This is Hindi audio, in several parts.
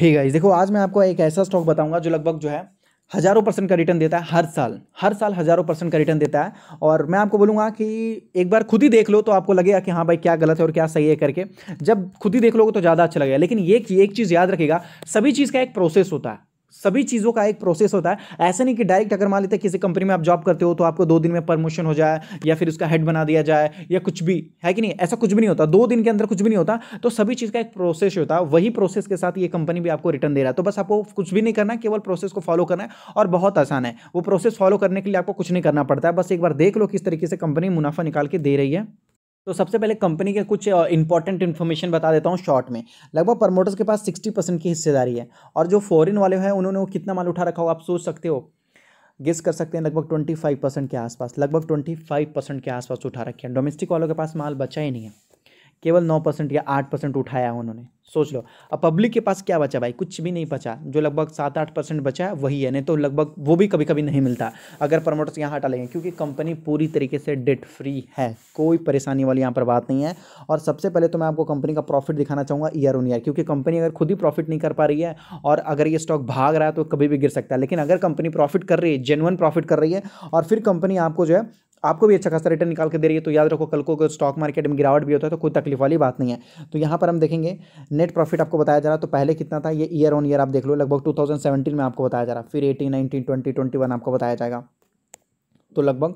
ही गाइस देखो आज मैं आपको एक ऐसा स्टॉक बताऊंगा जो लगभग जो है हज़ारों परसेंट का रिटर्न देता है हर साल हर साल हज़ारों परसेंट का रिटर्न देता है और मैं आपको बोलूँगा कि एक बार खुद ही देख लो तो आपको लगेगा कि हाँ भाई क्या गलत है और क्या सही है करके जब खुद ही देख लोगे तो ज़्यादा अच्छा लगेगा लेकिन ये एक चीज़ याद रखेगा सभी चीज़ का एक प्रोसेस होता है सभी चीज़ों का एक प्रोसेस होता है ऐसा नहीं कि डायरेक्ट अगर मान लेते हैं किसी कंपनी में आप जॉब करते हो तो आपको दो दिन में प्रमोशन हो जाए या फिर उसका हेड बना दिया जाए या कुछ भी है कि नहीं ऐसा कुछ भी नहीं होता दो दिन के अंदर कुछ भी नहीं होता तो सभी चीज़ का एक प्रोसेस होता है वही प्रोसेस के साथ ये कंपनी भी आपको रिटर्न दे रहा है तो बस आपको कुछ भी नहीं करना केवल प्रोसेस को फॉलो करना है और बहुत आसान है वो प्रोसेस फॉलो करने के लिए आपको कुछ नहीं करना पड़ता है बस एक बार देख लो किस तरीके से कंपनी मुनाफा निकाल के दे रही है तो सबसे पहले कंपनी के कुछ इंपॉर्टेंट इन्फॉर्मेशन बता देता हूँ शॉर्ट में लगभग प्रमोटर्स के पास सिक्सटी परसेंट की हिस्सेदारी है और जो फॉरेन वाले हैं उन्होंने वो कितना माल उठा रखा हो आप सोच सकते हो गेस कर सकते हैं लगभग ट्वेंटी फाइव परसेंट के आसपास लगभग ट्वेंटी फाइव परसेंट के आसपास उठा रखे हैं डोमेस्टिक वालों के पास माल बचा ही नहीं है केवल नौ परसेंट या आठ परसेंट उठाया उन्होंने सोच लो अब पब्लिक के पास क्या बचा भाई कुछ भी नहीं बचा जो लगभग सात आठ परसेंट बचा है वही है नहीं तो लगभग वो भी कभी कभी नहीं मिलता अगर प्रमोटर्स यहाँ हटा लेंगे क्योंकि कंपनी पूरी तरीके से डेट फ्री है कोई परेशानी वाली यहाँ पर बात नहीं है और सबसे पहले तो मैं आपको कंपनी का प्रॉफिट दिखाना चाहूँगा ईयर ऑन ईयर क्योंकि कंपनी अगर खुद ही प्रॉफिट नहीं कर पा रही है और अगर ये स्टॉक भाग रहा है तो कभी भी गिर सकता है लेकिन अगर कंपनी प्रॉफिट कर रही है जेनुअन प्रॉफिट कर रही है और फिर कंपनी आपको जो है आपको भी अच्छा खासा रिटर्न निकाल के दे रही है तो याद रखो कल को अगर स्टॉक मार्केट में गिरावट भी होता है तो कोई तकलीफ वाली बात नहीं है तो यहाँ पर हम देखेंगे नेट प्रॉफिट आपको बताया जा रहा तो पहले कितना था ये ईयर ऑन ईयर आप देख लो लगभग टू में आपको बताया जा रहा फिर eighteen nineteen twenty twenty one आपको बताया जाएगा तो लगभग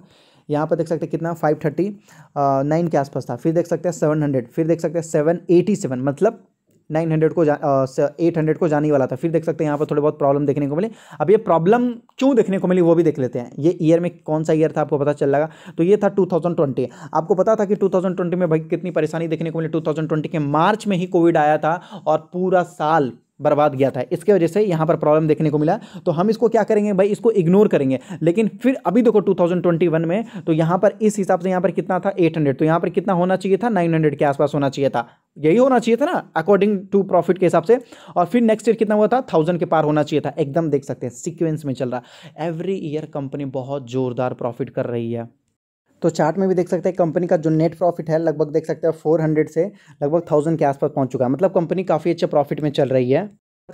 यहाँ पर देख सकते हैं कितना फाइव थर्टी नाइन के आसपास था फिर देख सकते हैं सेवन हंड्रेड फिर देख सकते हैं सेवन एटी सेवन मतलब नाइन हंड्रेड को एट हंड्रेड को जाने वाला था फिर देख सकते हैं यहाँ पर थोड़े बहुत प्रॉब्लम देखने को मिली अब ये प्रॉब्लम क्यों देखने को मिली वो भी देख लेते हैं ये ईयर में कौन सा ईयर था आपको पता चल लगा तो ये था 2020 आपको पता था कि 2020 में भाई कितनी परेशानी देखने को मिली 2020 के मार्च में ही कोविड आया था और पूरा साल बर्बाद गया था इसके वजह से यहाँ पर प्रॉब्लम देखने को मिला तो हम इसको क्या करेंगे भाई इसको इग्नोर करेंगे लेकिन फिर अभी देखो 2021 में तो यहाँ पर इस हिसाब से यहाँ पर कितना था 800 तो यहाँ पर कितना होना चाहिए था 900 के आसपास होना चाहिए था यही होना चाहिए था ना अकॉर्डिंग टू प्रॉफिट के हिसाब से और फिर नेक्स्ट ईयर कितना हुआ था थाउजेंड के पार होना चाहिए था एकदम देख सकते हैं सिक्वेंस में चल रहा एवरी ईयर कंपनी बहुत जोरदार प्रॉफिट कर रही है तो चार्ट में भी देख सकते हैं कंपनी का जो नेट प्रॉफिट है लगभग देख सकते हैं फोर हंड्रेड से लगभग थाउजेंड के आसपास पहुंच चुका है मतलब कंपनी काफ़ी अच्छे प्रॉफिट में चल रही है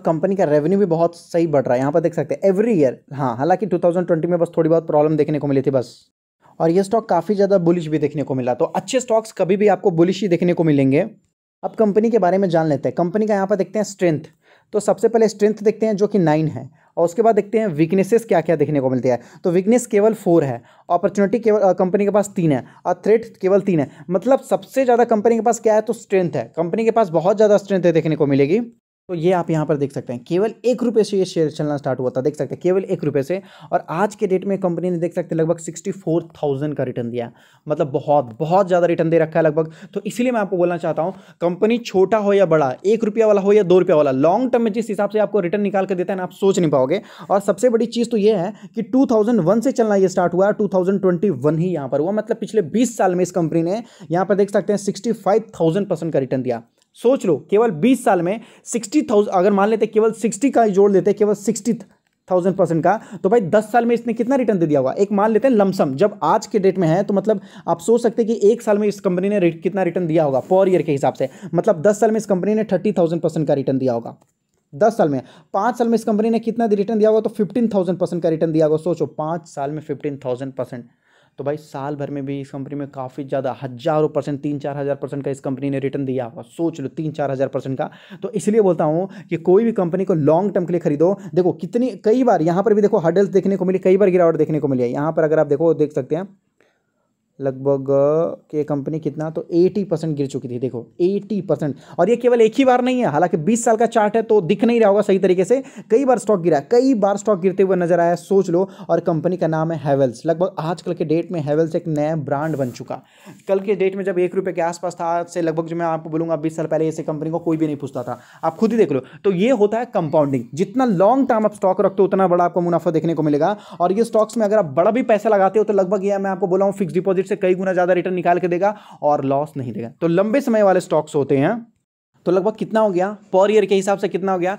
कंपनी का रेवेन्यू भी बहुत सही बढ़ रहा है यहाँ पर देख सकते हैं एवरी ईयर हाँ हालांकि ट्वेंटी में बस थोड़ी बहुत प्रॉब्लम देखने को मिली थी बस और ये स्टॉक काफ़ी ज़्यादा बुलिश भी देखने को मिला तो अच्छे स्टॉक्स कभी भी आपको बुलिश ही देखने को मिलेंगे अब कंपनी के बारे में जान लेते हैं कंपनी का यहाँ पर देखते हैं स्ट्रेंथ तो सबसे पहले स्ट्रेंथ देखते हैं जो कि नाइन है और उसके बाद देखते हैं वीकनेसेस क्या क्या देखने को मिलती तो है तो वीकनेस केवल फोर है अपॉर्चुनिटी केवल कंपनी के पास तीन है और थ्रेट केवल तीन है मतलब सबसे ज़्यादा कंपनी के पास क्या है तो स्ट्रेंथ है कंपनी के पास बहुत ज़्यादा स्ट्रेंथ है देखने को मिलेगी तो ये आप यहाँ पर देख सकते हैं केवल एक रुपये से ये शेयर चलना स्टार्ट हुआ था देख सकते हैं केवल एक रुपये से और आज के डेट में कंपनी ने देख सकते हैं लगभग सिक्सटी फोर थाउजेंड का रिटर्न दिया मतलब बहुत बहुत ज़्यादा रिटर्न दे रखा है लगभग तो इसलिए मैं आपको बोलना चाहता हूँ कंपनी छोटा हो या बड़ा एक रुपया वाला हो या दो रुपया वाला लॉन्ग टर्म में जिस हिसाब से आपको रिटर्न निकाल कर देता है ना आप सोच नहीं पाओगे और सबसे बड़ी चीज़ तो ये है कि टू से चलना ये स्टार्ट हुआ टू थाउजेंड ही यहाँ पर हुआ मतलब पिछले बीस साल में इस कंपनी ने यहाँ पर देख सकते हैं सिक्सटी का रिटर्न दिया सोच लो केवल बीस साल में सिक्सटी अगर मान लेते केवल सिक्सटी का जोड़ लेते केवल सिक्सटी थाउजेंड परसेंट का तो भाई दस साल में इसने कितना रिटर्न दे दिया होगा एक मान लेते हैं लमसम जब आज के डेट में है तो मतलब आप सोच सकते हैं कि एक साल में इस कंपनी ने कितना रिटर्न दिया होगा पर ईयर के हिसाब से मतलब दस साल में इस कंपनी ने थर्टी थाउजेंड परसेंट का रिटर्न दिया होगा दस साल में पाँच साल में इस कंपनी ने कितना रिटर्न दिया होगा तो फिफ्टीन थाउजेंड परसेंट का रिटर्न दिया होगा सोचो पाँच साल में फिफ्टीन थाउजेंड परसेंट तो भाई साल भर में भी इस कंपनी में काफ़ी ज़्यादा हज़ारों परसेंट तीन चार हज़ार परसेंट का इस कंपनी ने रिटर्न दिया होगा सोच लो तीन चार हज़ार परसेंट का तो इसलिए बोलता हूँ कि कोई भी कंपनी को लॉन्ग टर्म के लिए खरीदो देखो कितनी कई बार यहाँ पर भी देखो हडल्स देखने को मिली कई बार गिरावट देखने को मिली है यहाँ पर अगर आप देखो देख सकते हैं लगभग के कंपनी कितना तो 80 परसेंट गिर चुकी थी देखो 80 परसेंट और ये केवल एक ही बार नहीं है हालांकि 20 साल का चार्ट है तो दिख नहीं रहा होगा सही तरीके से कई बार स्टॉक गिरा कई बार स्टॉक गिरते हुए नजर आया सोच लो और कंपनी का नाम है हैवेल्स लगभग आजकल के डेट में हैवेल्स एक नया ब्रांड बन चुका कल के डेट में जब एक रुपये के आसपास था आज से लगभग जो मैं आपको बोलूँगा बीस साल पहले ऐसे कंपनी को कोई भी नहीं पूछता था आप खुद ही देख लो तो ये होता है कंपाउंडिंग जितना लॉन्ग टर्म आप स्टॉक रखते हो उतना बड़ा आपको मुनाफा देखने को मिलेगा और ये स्टॉक्स में अगर आप बड़ा भी पैसा लगाते हो तो लगभग यह मैं आपको बोला हूँ फिक्स डिपोजिट प्रॉफिट से कई गुना ज़्यादा रिटर्न निकाल के देगा और लॉस नहीं देगा तो लंबे समय वाले स्टॉक्स होते हैं तो लगभग कितना हो गया पर ईयर के हिसाब से कितना हो गया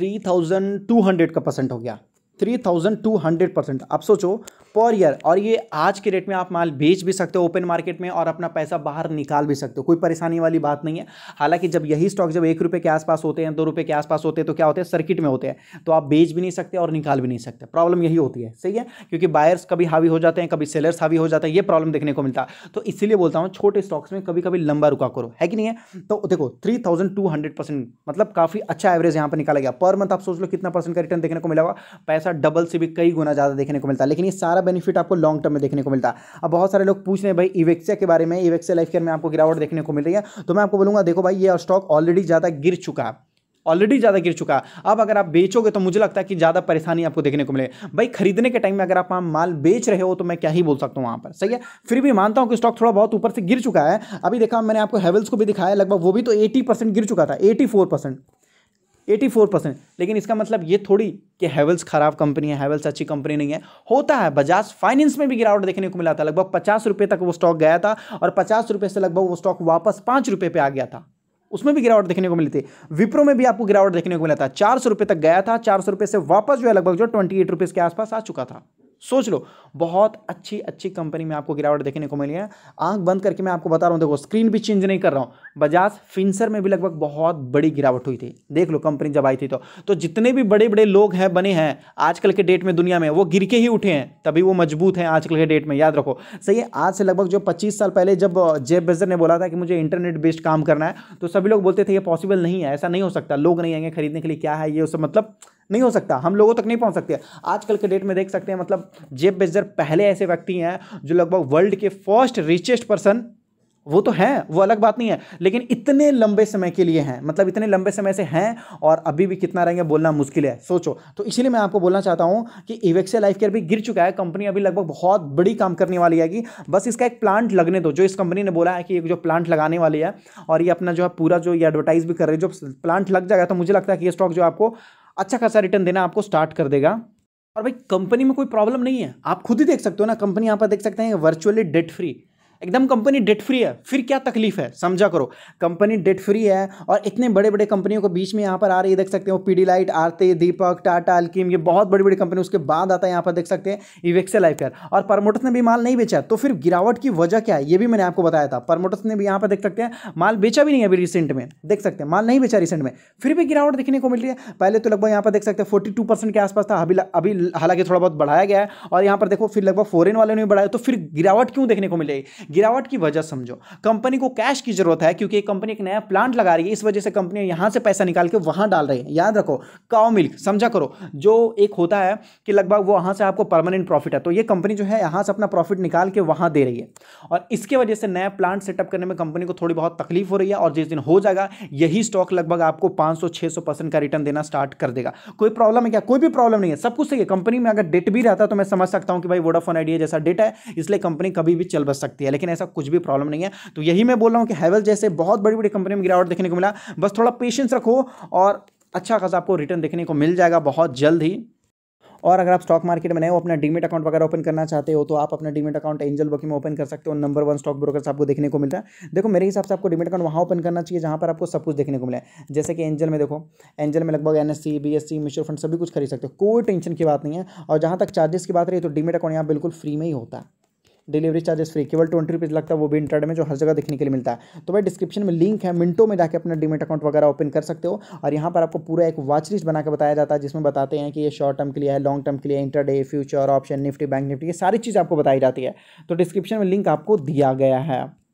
3200 का परसेंट हो गया 3200 परसेंट आप सोचो पर ईयर और ये आज के डेट में आप माल बेच भी सकते हो ओपन मार्केट में और अपना पैसा बाहर निकाल भी सकते हो कोई परेशानी वाली बात नहीं है हालांकि जब यही स्टॉक जब एक रुपये के आसपास होते हैं दो रुपये के आसपास होते हैं तो क्या होते हैं सर्किट में होते हैं तो आप बेच भी नहीं सकते और निकाल भी नहीं सकते प्रॉब्लम यही होती है सही है क्योंकि बायर्स कभी हावी हो जाते हैं कभी सेलर्स हावी हो जाते हैं ये प्रॉब्लम देखने को मिलता है तो इसीलिए बोलता हूँ छोटे स्टॉक्स में कभी कभी लंबा रुका करो है कि नहीं है तो देखो three thousand two hundred percent मतलब काफ़ी अच्छा एवरेज यहाँ पर निकाला गया पर मंथ आप सोच लो कितना परसेंट का रिटर्न देखने को मिला पैसा डबल से भी कई गुना ज़्यादा देखने को मिलता है लेकिन ये सारा बेनिफिट आपको लॉन्ग टर्म में देखने को मिलता है अब बहुत सारे लोग पूछ रहे हैं भाई इवेक्सिया के बारे में इवेक्सिया लाइफ केयर में आपको गिरावट देखने को मिल रही है तो मैं आपको बोलूँगा देखो भाई ये स्टॉक ऑलरेडी ज़्यादा गिर चुका है ऑलरेडी ज़्यादा गिर चुका है अब अगर आप बेचोगे तो मुझे लगता है कि ज़्यादा परेशानी आपको देखने को मिले भाई खरीदने के टाइम में अगर आप माल बेच रहे हो तो मैं क्या ही बोल सकता हूँ वहाँ पर सही है फिर भी मानता हूँ कि स्टॉक थोड़ा बहुत ऊपर से गिर चुका है अभी देखा मैंने आपको हेवल्स को भी दिखाया लगभग वो भी तो एटी गिर चुका था एटी एटी फोर परसेंट लेकिन इसका मतलब ये थोड़ी कि हैवल्स खराब कंपनी है हैवल्स अच्छी कंपनी नहीं है होता है बजाज फाइनेंस में भी गिरावट देखने को मिला था लगभग पचास रुपये तक वो स्टॉक गया था और पचास रुपये से लगभग वो स्टॉक वापस पाँच रुपये पर आ गया था उसमें भी गिरावट देखने को मिली थी विप्रो में भी आपको गिरावट देखने को मिला था चार सौ रुपये तक गया था चार सौ रुपये से वापस जो है लगभग जो ट्वेंटी एट रुपीज़ के आसपास आ चुका था सोच लो बहुत अच्छी अच्छी कंपनी में आपको गिरावट देखने को मिली है आंख बंद करके मैं आपको बता रहा हूँ देखो स्क्रीन भी चेंज नहीं कर रहा हूँ बजाज फिंसर में भी लगभग बहुत बड़ी गिरावट हुई थी देख लो कंपनी जब आई थी तो तो जितने भी बड़े बड़े लोग हैं बने हैं आजकल के डेट में दुनिया में वो गिर के ही उठे हैं तभी वो मजबूत हैं आजकल के डेट में याद रखो सही है आज से लगभग जो पच्चीस साल पहले जब जेब बेजर ने बोला था कि मुझे इंटरनेट बेस्ड काम करना है तो सभी लोग बोलते थे ये पॉसिबल नहीं है ऐसा नहीं हो सकता लोग नहीं आएंगे खरीदने के लिए क्या है ये उस मतलब नहीं हो सकता हम लोगों तक नहीं पहुंच सकते आजकल के डेट में देख सकते हैं मतलब जेब बेजर पहले ऐसे व्यक्ति हैं जो लगभग वर्ल्ड के फर्स्ट रिचेस्ट पर्सन वो तो हैं वो अलग बात नहीं है लेकिन इतने लंबे समय के लिए हैं मतलब इतने लंबे समय से हैं और अभी भी कितना रहेंगे बोलना मुश्किल है सोचो तो इसलिए मैं आपको बोलना चाहता हूं कि इवेक्सिया लाइफ केयर भी गिर चुका है कंपनी अभी लगभग बहुत बड़ी काम करने वाली है कि बस इसका एक प्लांट लगने दो जो इस कंपनी ने बोला है कि जो प्लांट लगाने वाली है और ये अपना जो है पूरा जो ये एडवर्टाइज भी कर रही है जो प्लांट लग जाएगा तो मुझे लगता है कि ये स्टॉक जो आपको अच्छा खासा रिटर्न देना आपको स्टार्ट कर देगा और भाई कंपनी में कोई प्रॉब्लम नहीं है आप खुद ही देख सकते हो ना कंपनी यहाँ पर देख सकते हैं वर्चुअली डेट फ्री एकदम कंपनी डेट फ्री है फिर क्या तकलीफ है समझा करो कंपनी डेट फ्री है और इतने बड़े बड़े कंपनियों को बीच में यहाँ पर आ रही है देख सकते हो पी डी लाइट आरती दीपक टाटा अल्किम ये बहुत बड़ी बड़ी कंपनी उसके बाद आता है यहाँ पर देख सकते हैं इवेक्सेल लाइफ केयर और परमोटर्स ने भी माल नहीं बेचा तो फिर गिरावट की वजह क्या है ये भी मैंने आपको बताया था परमोटर्स ने भी यहाँ पर देख सकते हैं माल बेचा भी नहीं अभी रिसेंट में देख सकते हैं माल नहीं बेचा रिसेंट में फिर भी गिरावट देखने को मिल रही है पहले तो लगभग यहाँ पर देख सकते हैं फोर्टी के आसपास था अभी अभी हालांकि थोड़ा बहुत बढ़ाया गया है और यहाँ पर देखो फिर लगभग फॉरन वाले ने भी बढ़ाया तो फिर गिरावट क्यों देखने को मिलेगी गिरावट की वजह समझो कंपनी को कैश की जरूरत है क्योंकि कंपनी एक नया प्लांट लगा रही है इस वजह से कंपनी यहां से पैसा निकाल के वहां डाल रही है याद रखो काओ मिल्क समझा करो जो एक होता है कि लगभग वो वहां से आपको परमानेंट प्रॉफिट है तो ये कंपनी जो है यहां से अपना प्रॉफिट निकाल के वहां दे रही है और इसके वजह से नया प्लांट सेटअप करने में कंपनी को थोड़ी बहुत तकलीफ हो रही है और जिस दिन हो जाएगा यही स्टॉक लगभग आपको पांच सौ परसेंट का रिटर्न देना स्टार्ट कर देगा कोई प्रॉब्लम है क्या कोई भी प्रॉब्लम नहीं है सब कुछ सही है कंपनी में अगर डेट भी रहता तो मैं समझ सकता हूँ कि भाई वोडाफोन आइडिया जैसा डेट है इसलिए कंपनी कभी भी चल बस सकती है लेकिन ऐसा कुछ भी प्रॉब्लम नहीं है तो यही मैं बोल रहा हूँ कि हैवल जैसे बहुत बड़ी बड़ी कंपनी में गिरावट देखने को मिला बस थोड़ा पेशेंस रखो और अच्छा खासा आपको रिटर्न देखने को मिल जाएगा बहुत जल्द ही और अगर आप स्टॉक मार्केट में नए हो अपना डीमेट अकाउंट वगैरह ओपन करना चाहते हो तो आप अपना डीमेट अकाउंट एंजल बुकिंग में ओपन कर सकते हो नंबर वन स्टॉक ब्रोकर्स आपको देखने को मिलता है देखो मेरे हिसाब से आपको डीमेट अकाउंट वहाँ ओपन करना चाहिए जहाँ पर आपको सब कुछ देखने को मिला है जैसे कि एंजल में देखो एंजल में लगभग N S C B S C mutual fund सभी कुछ खरीद सकते हो कोई टेंशन की बात नहीं है और जहाँ तक चार्जेस की बात रही तो डीमेट अकाउंट यहाँ बिल्कुल फ्री में ही होता है डिलीवरी चार्जेस फ्री केवल ट्वेंटी रुपीज़ लगता है वो भी इंटरनेट में जो हर जगह देखने के लिए मिलता है तो भाई डिस्क्रिप्शन में लिंक है मिनटो में जाकर अपना डिमेट अकाउंट वगैरह ओपन कर सकते हो और यहाँ पर आपको पूरा एक वॉच लिस्ट बना के बताया जाता है जिसमें बताते हैं कि ये शॉर्ट टर्म के लिए है लॉन्ग टर्म के लिए intraday future option Nifty bank Nifty ये सारी चीज़ आपको बताई जाती है तो डिस्क्रिप्शन में लिंक आपको दिया गया है